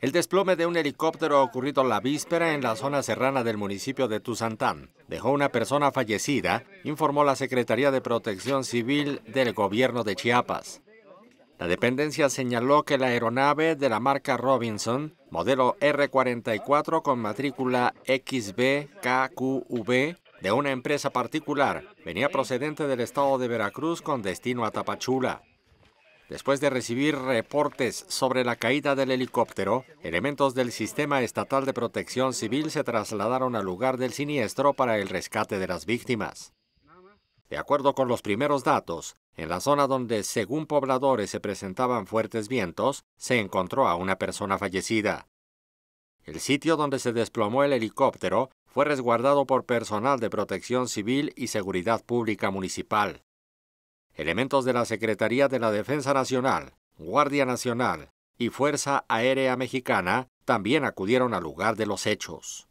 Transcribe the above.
El desplome de un helicóptero ocurrido la víspera en la zona serrana del municipio de Tuzantán dejó una persona fallecida, informó la Secretaría de Protección Civil del gobierno de Chiapas. La dependencia señaló que la aeronave de la marca Robinson, modelo R-44 con matrícula XBKQV, de una empresa particular, venía procedente del estado de Veracruz con destino a Tapachula. Después de recibir reportes sobre la caída del helicóptero, elementos del Sistema Estatal de Protección Civil se trasladaron al lugar del siniestro para el rescate de las víctimas. De acuerdo con los primeros datos, en la zona donde, según pobladores, se presentaban fuertes vientos, se encontró a una persona fallecida. El sitio donde se desplomó el helicóptero fue resguardado por personal de protección civil y seguridad pública municipal elementos de la Secretaría de la Defensa Nacional, Guardia Nacional y Fuerza Aérea Mexicana también acudieron al lugar de los hechos.